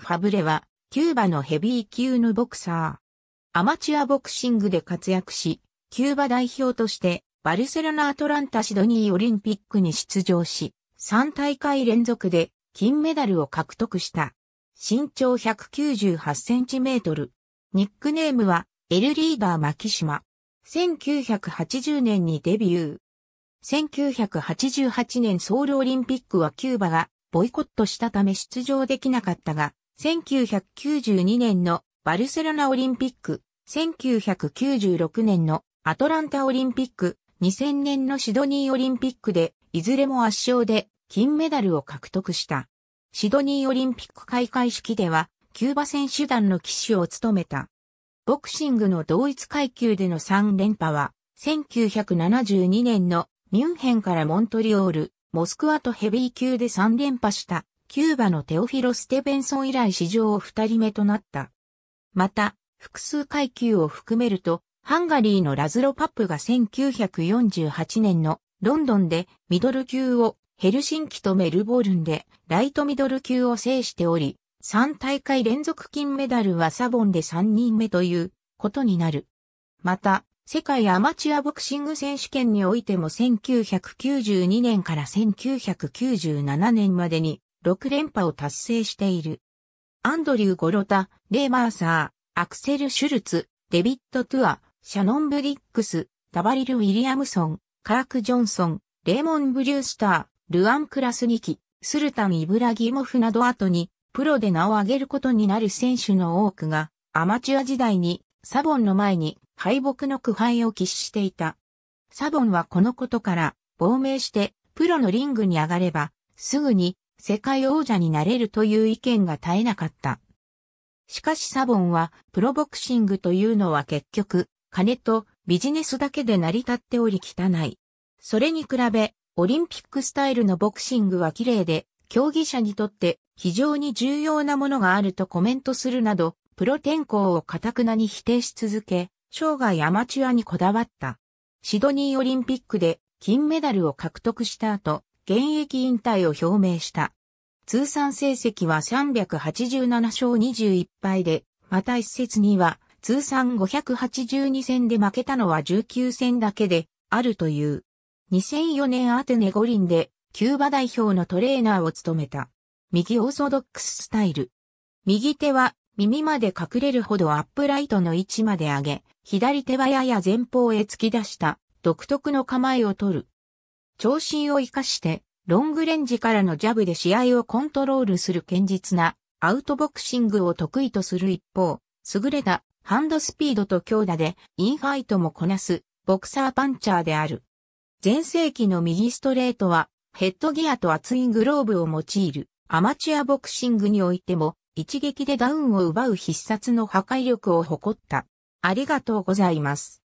ファブレは、キューバのヘビー級のボクサー。アマチュアボクシングで活躍し、キューバ代表として、バルセロナ・アトランタ・シドニーオリンピックに出場し、3大会連続で金メダルを獲得した。身長198センチメートル。ニックネームは、エルリーダー・マキシマ。1980年にデビュー。1988年ソウルオリンピックはキューバがボイコットしたため出場できなかったが、1992年のバルセロナオリンピック、1996年のアトランタオリンピック、2000年のシドニーオリンピックで、いずれも圧勝で金メダルを獲得した。シドニーオリンピック開会式では、キューバ選手団の騎手を務めた。ボクシングの同一階級での3連覇は、1972年のミュンヘンからモントリオール、モスクワとヘビー級で3連覇したキューバのテオフィロ・ステベンソン以来史上二人目となった。また、複数階級を含めると、ハンガリーのラズロパップが1948年のロンドンでミドル級を、ヘルシンキとメルボルンでライトミドル級を制しており、3大会連続金メダルはサボンで3人目ということになる。また、世界アマチュアボクシング選手権においても1992年から1997年までに6連覇を達成している。アンドリュー・ゴロタ、レー・マーサー、アクセル・シュルツ、デビッド・トゥア、シャノン・ブリックス、ダバリル・ウィリアムソン、カーク・ジョンソン、レーモン・ブリュースター、ルアン・クラスニキ、スルタン・イブラギモフなど後に、プロで名を挙げることになる選手の多くが、アマチュア時代に、サボンの前に敗北の苦敗を喫していた。サボンはこのことから、亡命して、プロのリングに上がれば、すぐに世界王者になれるという意見が絶えなかった。しかしサボンは、プロボクシングというのは結局、金とビジネスだけで成り立っており汚い。それに比べ、オリンピックスタイルのボクシングは綺麗で、競技者にとって非常に重要なものがあるとコメントするなど、プロ転向を堅くなに否定し続け、生涯アマチュアにこだわった。シドニーオリンピックで金メダルを獲得した後、現役引退を表明した。通算成績は387勝21敗で、また一説には通算582戦で負けたのは19戦だけであるという。2004年アテネ五輪でキューバ代表のトレーナーを務めた。右オーソドックススタイル。右手は耳まで隠れるほどアップライトの位置まで上げ、左手はやや前方へ突き出した独特の構えを取る。長身を活かして、ロングレンジからのジャブで試合をコントロールする堅実なアウトボクシングを得意とする一方、優れたハンドスピードと強打でインファイトもこなすボクサーパンチャーである。前世紀の右ストレートはヘッドギアと厚いグローブを用いるアマチュアボクシングにおいても一撃でダウンを奪う必殺の破壊力を誇った。ありがとうございます。